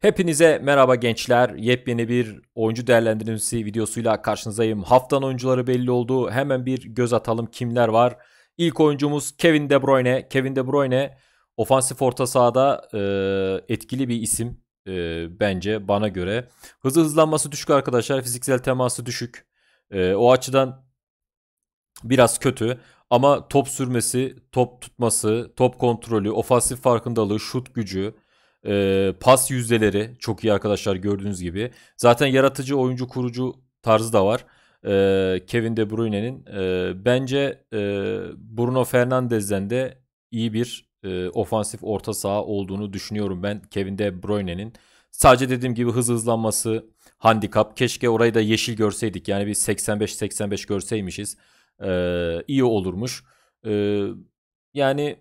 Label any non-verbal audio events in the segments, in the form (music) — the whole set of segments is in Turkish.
Hepinize merhaba gençler. Yepyeni bir oyuncu değerlendirmesi videosuyla karşınızdayım. Haftanın oyuncuları belli oldu. Hemen bir göz atalım kimler var. İlk oyuncumuz Kevin De Bruyne. Kevin De Bruyne ofansif orta sahada e, etkili bir isim e, bence bana göre. Hızı hızlanması düşük arkadaşlar. Fiziksel teması düşük. E, o açıdan biraz kötü. Ama top sürmesi, top tutması, top kontrolü, ofansif farkındalığı, şut gücü, e, pas yüzdeleri çok iyi arkadaşlar gördüğünüz gibi. Zaten yaratıcı oyuncu kurucu tarzı da var. E, Kevin De Bruyne'nin. E, bence e, Bruno Fernandes'den de iyi bir e, ofansif orta saha olduğunu düşünüyorum ben Kevin De Bruyne'nin. Sadece dediğim gibi hız hızlanması, handikap. Keşke orayı da yeşil görseydik. Yani bir 85-85 görseymişiz. Ee, iyi olurmuş. Ee, yani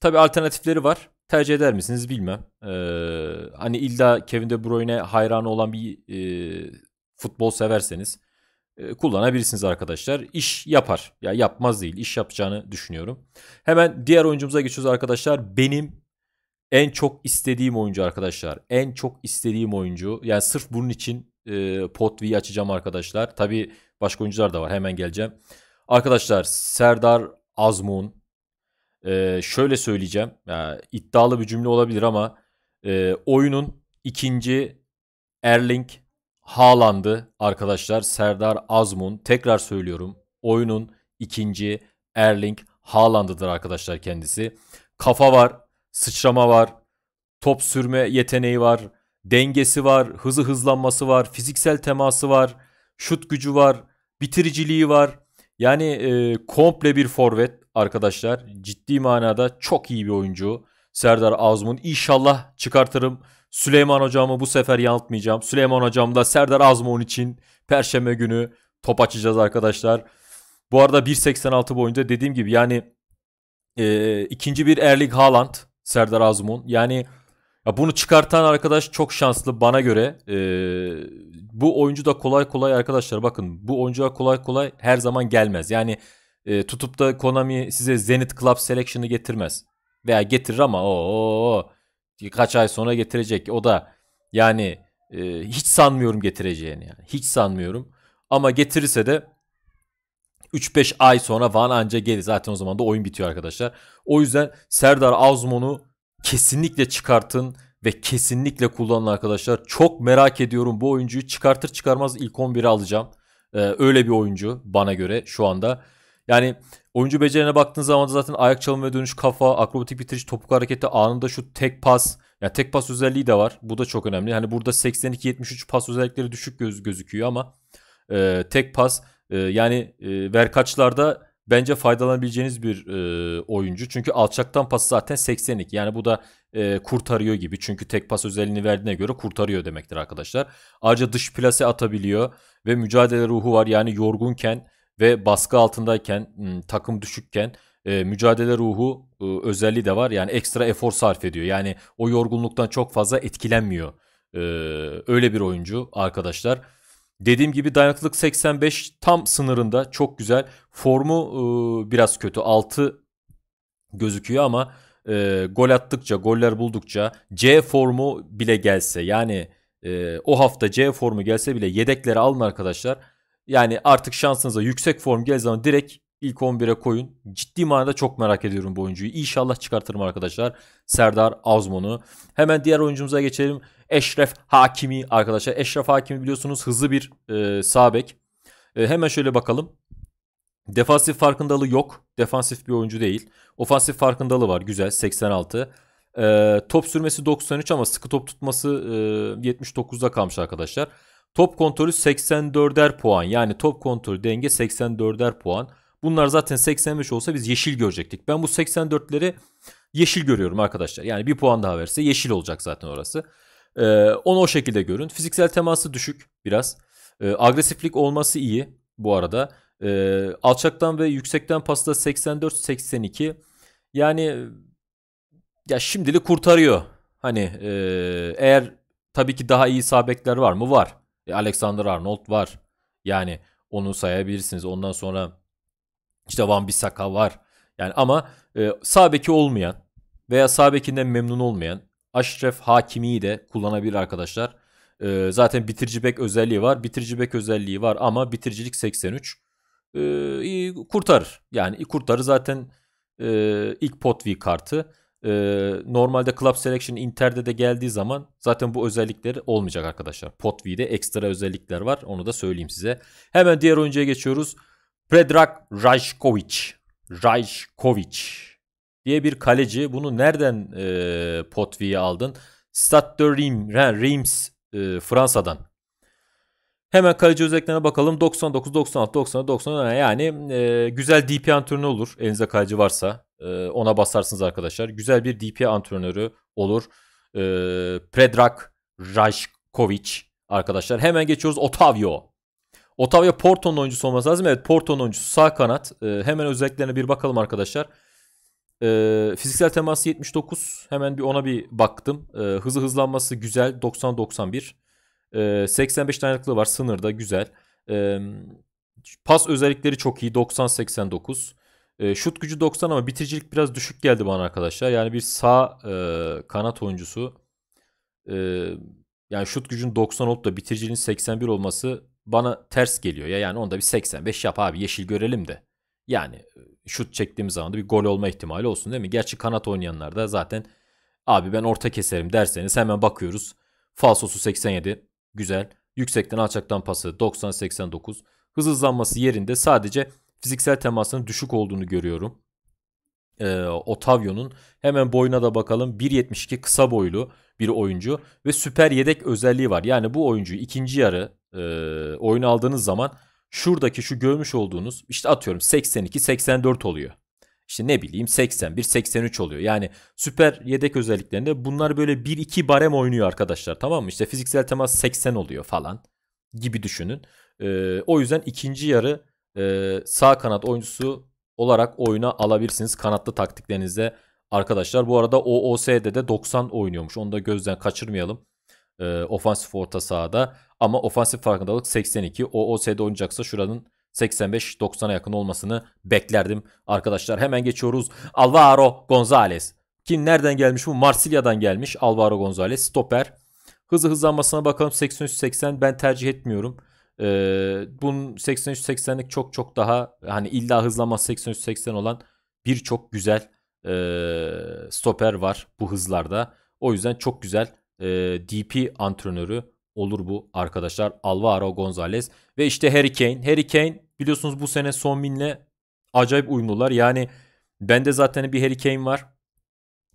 tabi alternatifleri var tercih eder misiniz bilmem. Ee, hani illa Kevin De Bruyne hayranı olan bir e, futbol severseniz e, kullanabilirsiniz arkadaşlar. İş yapar. Ya yapmaz değil. İş yapacağını düşünüyorum. Hemen diğer oyuncumuza geçiyoruz arkadaşlar. Benim en çok istediğim oyuncu arkadaşlar. En çok istediğim oyuncu. Yani sırf bunun için e, Potvi'yi açacağım arkadaşlar. Tabi başka oyuncular da var. Hemen geleceğim. Arkadaşlar Serdar Azmun e, şöyle söyleyeceğim. Yani iddialı bir cümle olabilir ama e, oyunun ikinci Erling Haaland'ı arkadaşlar Serdar Azmun tekrar söylüyorum. Oyunun ikinci Erling Haaland'ıdır arkadaşlar kendisi. Kafa var, sıçrama var, top sürme yeteneği var, dengesi var, hızı hızlanması var, fiziksel teması var, şut gücü var, bitiriciliği var, yani e, komple bir forvet arkadaşlar. Ciddi manada çok iyi bir oyuncu. Serdar Azmun. İnşallah çıkartırım. Süleyman hocamı bu sefer yanıltmayacağım. Süleyman hocam da Serdar Azmun için perşembe günü top açacağız arkadaşlar. Bu arada 1.86 boyunca dediğim gibi yani e, ikinci bir Erling Haaland Serdar Azmun. Yani ya bunu çıkartan arkadaş çok şanslı bana göre. E, bu oyuncu da kolay kolay arkadaşlar bakın bu oyuncuya kolay kolay her zaman gelmez. Yani e, tutup da Konami size Zenit Club Selection'ı getirmez. Veya getirir ama o kaç ay sonra getirecek. O da yani e, hiç sanmıyorum getireceğini yani. Hiç sanmıyorum. Ama getirirse de 3-5 ay sonra Van anca gelir. Zaten o zaman da oyun bitiyor arkadaşlar. O yüzden Serdar Azmon'u kesinlikle çıkartın ve kesinlikle kullanın arkadaşlar. Çok merak ediyorum bu oyuncuyu çıkartır çıkarmaz ilk 11'e alacağım. Ee, öyle bir oyuncu bana göre şu anda. Yani oyuncu becerine baktığın zaman da zaten ayak çalım ve dönüş kafa, akrobatik bitiriş, topuk hareketi, anında şu tek pas. Yani tek pas özelliği de var. Bu da çok önemli. Hani burada 82-73 pas özellikleri düşük göz gözüküyor ama e, tek pas e, yani e, verkaçlarda bence faydalanabileceğiniz bir e, oyuncu. Çünkü alçaktan pas zaten 82. Yani bu da e, kurtarıyor gibi. Çünkü tek pas özelliğini verdiğine göre kurtarıyor demektir arkadaşlar. Ayrıca dış plase atabiliyor ve mücadele ruhu var. Yani yorgunken ve baskı altındayken, takım düşükken e, mücadele ruhu e, özelliği de var. Yani ekstra efor sarf ediyor. Yani o yorgunluktan çok fazla etkilenmiyor. E, öyle bir oyuncu arkadaşlar. Dediğim gibi dayanıklılık 85 tam sınırında çok güzel. Formu e, biraz kötü 6 gözüküyor ama e, gol attıkça goller buldukça C formu bile gelse yani e, o hafta C formu gelse bile yedekleri alın arkadaşlar. Yani artık şansınıza yüksek form geldiği zaman direkt ilk 11'e koyun. Ciddi manada çok merak ediyorum bu oyuncuyu. İnşallah çıkartırım arkadaşlar. Serdar Azmon'u. Hemen diğer oyuncumuza geçelim. Eşref Hakimi arkadaşlar. Eşref Hakimi biliyorsunuz hızlı bir e, sağ E, hemen şöyle bakalım. Defansif farkındalığı yok. Defansif bir oyuncu değil. Ofansif farkındalığı var. Güzel 86. E, top sürmesi 93 ama sıkı top tutması e, 79'da kalmış arkadaşlar. Top kontrolü 84'er puan. Yani top kontrolü denge 84'er puan. Bunlar zaten 85 olsa biz yeşil görecektik. Ben bu 84'leri yeşil görüyorum arkadaşlar. Yani bir puan daha verse yeşil olacak zaten orası. Ee, onu o şekilde görün. Fiziksel teması düşük biraz. Ee, agresiflik olması iyi bu arada. Ee, alçaktan ve yüksekten pasta 84-82. Yani ya şimdilik kurtarıyor. Hani e, eğer tabii ki daha iyi sabekler var mı? Var. E, Alexander Arnold var. Yani onu sayabilirsiniz. Ondan sonra işte Van Bissaka var. Yani ama e, sağ beki olmayan veya sağ bekinden memnun olmayan Aşref Hakimi'yi de kullanabilir arkadaşlar. E, zaten bitirici bek özelliği var. Bitirici bek özelliği var ama bitiricilik 83. E, kurtarır. Yani kurtarır zaten e, ilk V kartı. E, normalde Club Selection Inter'de de geldiği zaman zaten bu özellikleri olmayacak arkadaşlar. Pot V'de ekstra özellikler var. Onu da söyleyeyim size. Hemen diğer oyuncuya geçiyoruz. Predrag Rajkovic. Rajkovic diye bir kaleci. Bunu nereden e, Potvi'ye aldın? Stade de Reims, Reims e, Fransa'dan. Hemen kaleci özelliklerine bakalım. 99, 96, 90, 90 yani e, güzel DP antrenörü olur. Elinizde kaleci varsa e, ona basarsınız arkadaşlar. Güzel bir DP antrenörü olur. E, Predrag Rajkovic arkadaşlar. Hemen geçiyoruz Otavio. Otavio Porto'nun oyuncusu olması lazım. Evet Porto'nun oyuncusu sağ kanat. E, hemen özelliklerine bir bakalım arkadaşlar. E, fiziksel teması 79. Hemen bir ona bir baktım. E, hızı hızlanması güzel. 90-91. E, 85 dayanıklığı var. Sınırda güzel. E, pas özellikleri çok iyi. 90-89. E, şut gücü 90 ama bitiricilik biraz düşük geldi bana arkadaşlar. Yani bir sağ e, kanat oyuncusu. E, yani şut gücün 90 olup da bitiriciliğin 81 olması bana ters geliyor ya. Yani onda bir 85 yap abi yeşil görelim de. Yani e, şut çektiğim zaman da bir gol olma ihtimali olsun değil mi? Gerçi kanat oynayanlar da zaten abi ben orta keserim derseniz hemen bakıyoruz. Falsosu 87 güzel. Yüksekten alçaktan pası 90-89. Hız hızlanması yerinde sadece fiziksel temasının düşük olduğunu görüyorum. Ee, Otavio'nun hemen boyuna da bakalım 1.72 kısa boylu bir oyuncu ve süper yedek özelliği var. Yani bu oyuncu ikinci yarı e, oyun aldığınız zaman şuradaki şu görmüş olduğunuz işte atıyorum 82 84 oluyor. İşte ne bileyim 81 83 oluyor. Yani süper yedek özelliklerinde bunlar böyle 1 2 barem oynuyor arkadaşlar tamam mı? İşte fiziksel temas 80 oluyor falan gibi düşünün. E, o yüzden ikinci yarı e, sağ kanat oyuncusu olarak oyuna alabilirsiniz kanatlı taktiklerinizde arkadaşlar. Bu arada OOS'de de 90 oynuyormuş. Onu da gözden kaçırmayalım e, ofansif orta sahada. Ama ofansif farkındalık 82. O OSD oynayacaksa şuranın 85-90'a yakın olmasını beklerdim. Arkadaşlar hemen geçiyoruz. Alvaro Gonzalez. Kim nereden gelmiş bu? Marsilya'dan gelmiş Alvaro Gonzalez. Stoper. Hızı hızlanmasına bakalım. 83-80 ben tercih etmiyorum. Ee, bunun 83-80'lik çok çok daha hani illa hızlanma 83-80 olan birçok güzel e, stoper var bu hızlarda. O yüzden çok güzel e, DP antrenörü olur bu arkadaşlar. Alvaro Gonzalez ve işte Harry Kane. Harry Kane biliyorsunuz bu sene Son Min'le acayip uyumlular. Yani bende zaten bir Harry Kane var.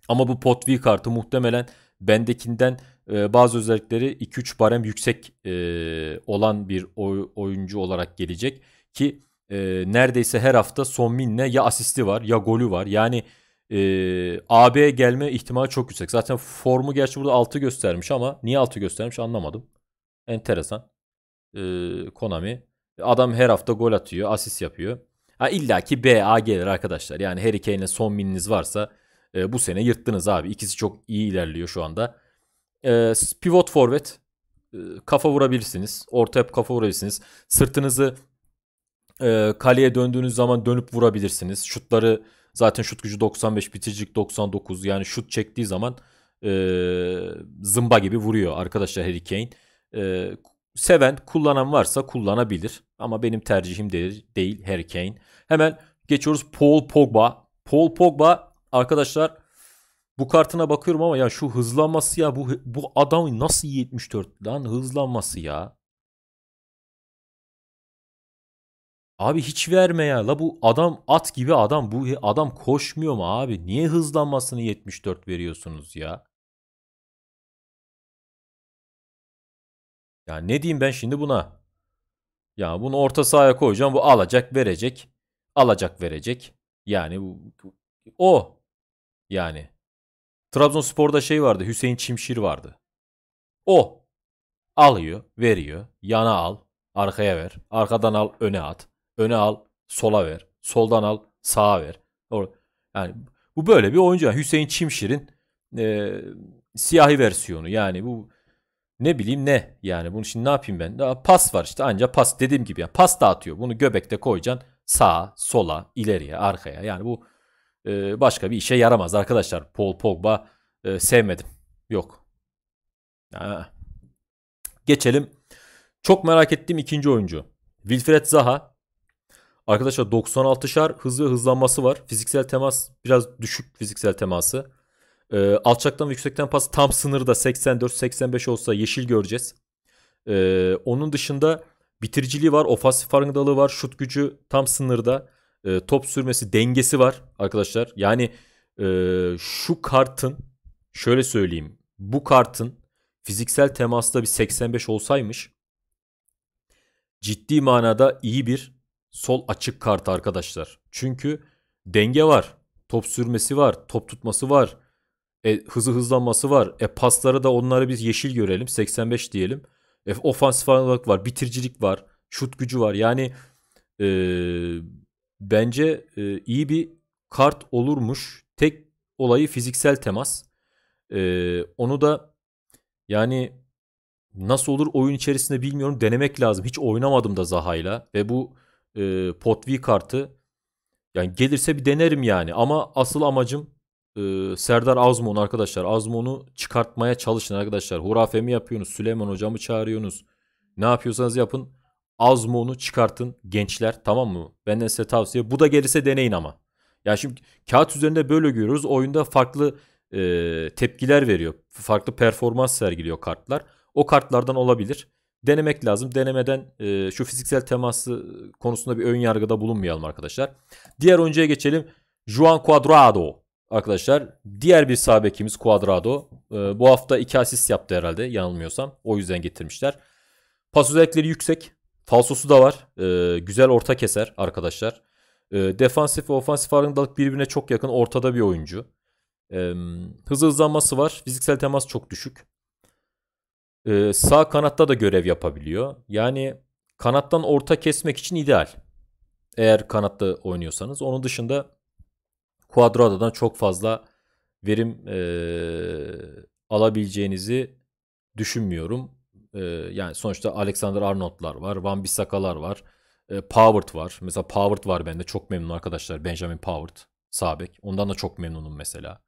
Ama bu Potvi kartı muhtemelen bendekinden e, bazı özellikleri 2-3 barem yüksek e, olan bir oy, oyuncu olarak gelecek. Ki e, neredeyse her hafta Son Min'le ya asisti var ya golü var. Yani e, ee, AB gelme ihtimali çok yüksek. Zaten formu gerçi burada 6 göstermiş ama niye 6 göstermiş anlamadım. Enteresan. E, Konami. Adam her hafta gol atıyor, asist yapıyor. Ha, İlla ki B, A gelir arkadaşlar. Yani Harry Kane'le son mininiz varsa e, bu sene yırttınız abi. İkisi çok iyi ilerliyor şu anda. E, pivot forvet. E, kafa vurabilirsiniz. Orta hep kafa vurabilirsiniz. Sırtınızı e, kaleye döndüğünüz zaman dönüp vurabilirsiniz. Şutları Zaten şut gücü 95, bitiricilik 99. Yani şut çektiği zaman e, zımba gibi vuruyor arkadaşlar Harry Kane. E, seven, kullanan varsa kullanabilir. Ama benim tercihim değil, değil Harry Kane. Hemen geçiyoruz Paul Pogba. Paul Pogba arkadaşlar bu kartına bakıyorum ama ya şu hızlanması ya bu bu adam nasıl 74 lan hızlanması ya. Abi hiç verme ya. La bu adam at gibi adam. Bu adam koşmuyor mu abi? Niye hızlanmasını 74 veriyorsunuz ya? Ya ne diyeyim ben şimdi buna? Ya bunu orta sahaya koyacağım. Bu alacak verecek. Alacak verecek. Yani o. Yani. Trabzonspor'da şey vardı. Hüseyin Çimşir vardı. O. Alıyor, veriyor. Yana al, arkaya ver. Arkadan al, öne at. Öne al, sola ver. Soldan al, sağa ver. Doğru. Yani bu böyle bir oyuncu. Hüseyin Çimşir'in e, siyahi versiyonu. Yani bu ne bileyim ne. Yani bunu şimdi ne yapayım ben? Daha pas var işte ancak pas dediğim gibi. Yani pas dağıtıyor. Bunu göbekte koyacaksın. Sağa, sola, ileriye, arkaya. Yani bu e, başka bir işe yaramaz arkadaşlar. Paul Pogba e, sevmedim. Yok. Ha. Geçelim. Çok merak ettiğim ikinci oyuncu. Wilfred Zaha Arkadaşlar 96'şar hız ve hızlanması var. Fiziksel temas biraz düşük fiziksel teması. E, alçaktan ve yüksekten pas tam sınırda 84-85 olsa yeşil göreceğiz. E, onun dışında bitiriciliği var, ofansif farkındalığı var, şut gücü tam sınırda. E, top sürmesi, dengesi var arkadaşlar. Yani e, şu kartın şöyle söyleyeyim. Bu kartın fiziksel temasta bir 85 olsaymış ciddi manada iyi bir sol açık kart arkadaşlar. Çünkü denge var. Top sürmesi var. Top tutması var. E, hızı hızlanması var. E paslara da onları biz yeşil görelim. 85 diyelim. E, ofansif aralık var. Bitiricilik var. Şut gücü var. Yani e, bence e, iyi bir kart olurmuş. Tek olayı fiziksel temas. E, onu da yani nasıl olur oyun içerisinde bilmiyorum. Denemek lazım. Hiç oynamadım da Zaha'yla. Ve bu e, V kartı yani gelirse bir denerim yani ama asıl amacım e, Serdar Azmon arkadaşlar Azmon'u çıkartmaya çalışın arkadaşlar hurafe mi yapıyorsunuz Süleyman hocamı çağırıyorsunuz ne yapıyorsanız yapın Azmon'u çıkartın gençler tamam mı benden size tavsiye bu da gelirse deneyin ama yani şimdi kağıt üzerinde böyle görüyoruz oyunda farklı e, tepkiler veriyor farklı performans sergiliyor kartlar o kartlardan olabilir denemek lazım. Denemeden e, şu fiziksel teması konusunda bir ön yargıda bulunmayalım arkadaşlar. Diğer oyuncuya geçelim. Juan Cuadrado arkadaşlar. Diğer bir sabekimiz Cuadrado. E, bu hafta iki asist yaptı herhalde yanılmıyorsam. O yüzden getirmişler. Pas özellikleri yüksek. Falsosu da var. E, güzel orta keser arkadaşlar. E, defansif ve ofansif arındalık birbirine çok yakın ortada bir oyuncu. E, hızı hızlanması var. Fiziksel temas çok düşük. Ee, sağ kanatta da görev yapabiliyor. Yani kanattan orta kesmek için ideal. Eğer kanatta oynuyorsanız. Onun dışında Cuadrado'dan çok fazla verim e, alabileceğinizi düşünmüyorum. E, yani sonuçta Alexander Arnold'lar var. Van Bissaka'lar var. E, ee, Powart var. Mesela Powert var bende. Çok memnun arkadaşlar. Benjamin Powert Sabek. Ondan da çok memnunum mesela.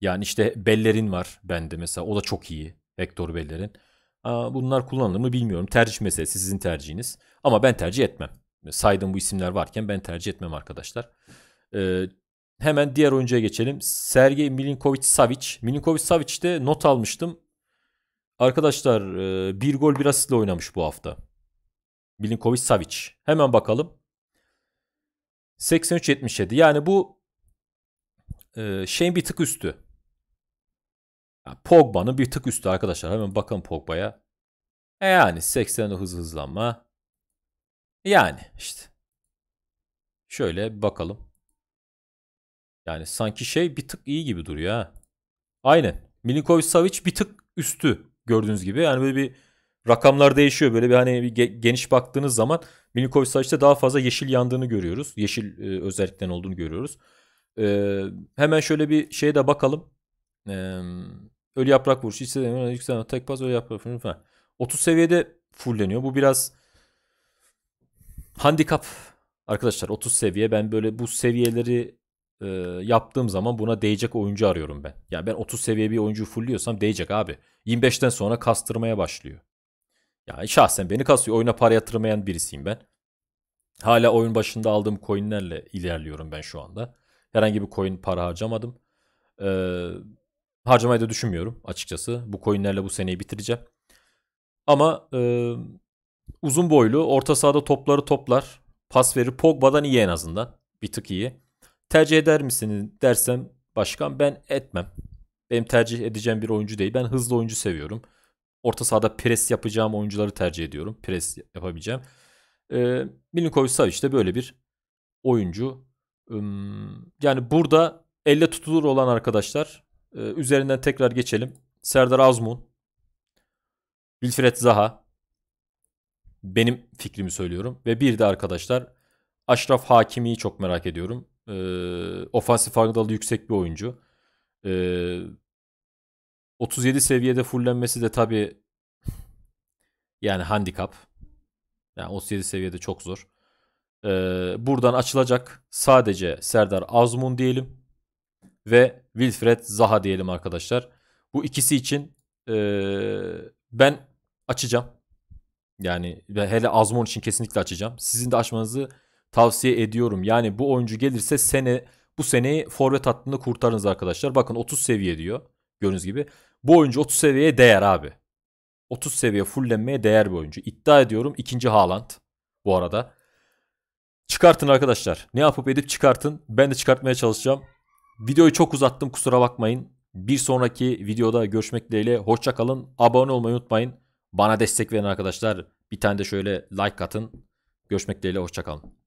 Yani işte Bellerin var bende mesela. O da çok iyi. Hector Beller'in. Bunlar kullanılır mı bilmiyorum. Tercih meselesi sizin tercihiniz. Ama ben tercih etmem. Saydığım bu isimler varken ben tercih etmem arkadaşlar. Ee, hemen diğer oyuncuya geçelim. Sergey Milinkovic-Savic. Milinkovic-Savic'te not almıştım. Arkadaşlar e, bir gol bir asistle oynamış bu hafta. Milinkovic-Savic. Hemen bakalım. 83-77. Yani bu e, şeyin bir tık üstü. Yani Pogba'nın bir tık üstü arkadaşlar. Hemen bakalım Pogba'ya. E yani 80'de hız hızlanma. Yani işte. Şöyle bakalım. Yani sanki şey bir tık iyi gibi duruyor ha. Aynen. Milinkovic Savic bir tık üstü gördüğünüz gibi. Yani böyle bir rakamlar değişiyor. Böyle bir hani bir geniş baktığınız zaman Milinkovic Savic'te daha fazla yeşil yandığını görüyoruz. Yeşil e, özellikten olduğunu görüyoruz. E, hemen şöyle bir şeye de bakalım. E, Ölü yaprak vuruşu hissedemiyor. Yükselen tek pas ölü yaprak vuruşu falan. 30 seviyede fullleniyor. Bu biraz handikap arkadaşlar 30 seviye. Ben böyle bu seviyeleri e, yaptığım zaman buna değecek oyuncu arıyorum ben. Yani ben 30 seviye bir oyuncu fullliyorsam değecek abi. 25'ten sonra kastırmaya başlıyor. Yani şahsen beni kasıyor. Oyuna para yatırmayan birisiyim ben. Hala oyun başında aldığım coinlerle ilerliyorum ben şu anda. Herhangi bir coin para harcamadım. Ee, harcamayı da düşünmüyorum açıkçası. Bu coinlerle bu seneyi bitireceğim. Ama e, uzun boylu orta sahada topları toplar. Pas verir. Pogba'dan iyi en azından. Bir tık iyi. Tercih eder misin dersem başkan ben etmem. Benim tercih edeceğim bir oyuncu değil. Ben hızlı oyuncu seviyorum. Orta sahada pres yapacağım oyuncuları tercih ediyorum. Pres yapabileceğim. E, Milinkovic Savic de böyle bir oyuncu. Yani burada elle tutulur olan arkadaşlar ee, üzerinden tekrar geçelim. Serdar Azmun, Wilfred Zaha. Benim fikrimi söylüyorum. Ve bir de arkadaşlar Aşraf Hakimi'yi çok merak ediyorum. Ee, ofansif farkındalığı yüksek bir oyuncu. Ee, 37 seviyede fullenmesi de tabii (laughs) yani handikap. Yani 37 seviyede çok zor. Ee, buradan açılacak sadece Serdar Azmun diyelim ve Wilfred Zaha diyelim arkadaşlar. Bu ikisi için e, ben açacağım. Yani hele Azmon için kesinlikle açacağım. Sizin de açmanızı tavsiye ediyorum. Yani bu oyuncu gelirse sene bu seneyi forvet hattında kurtarınız arkadaşlar. Bakın 30 seviye diyor. Gördüğünüz gibi. Bu oyuncu 30 seviyeye değer abi. 30 seviye fullenmeye değer bir oyuncu. İddia ediyorum ikinci Haaland bu arada. Çıkartın arkadaşlar. Ne yapıp edip çıkartın. Ben de çıkartmaya çalışacağım. Videoyu çok uzattım kusura bakmayın. Bir sonraki videoda görüşmek dileğiyle. Hoşçakalın. Abone olmayı unutmayın. Bana destek verin arkadaşlar. Bir tane de şöyle like atın. Görüşmek dileğiyle. Hoşçakalın.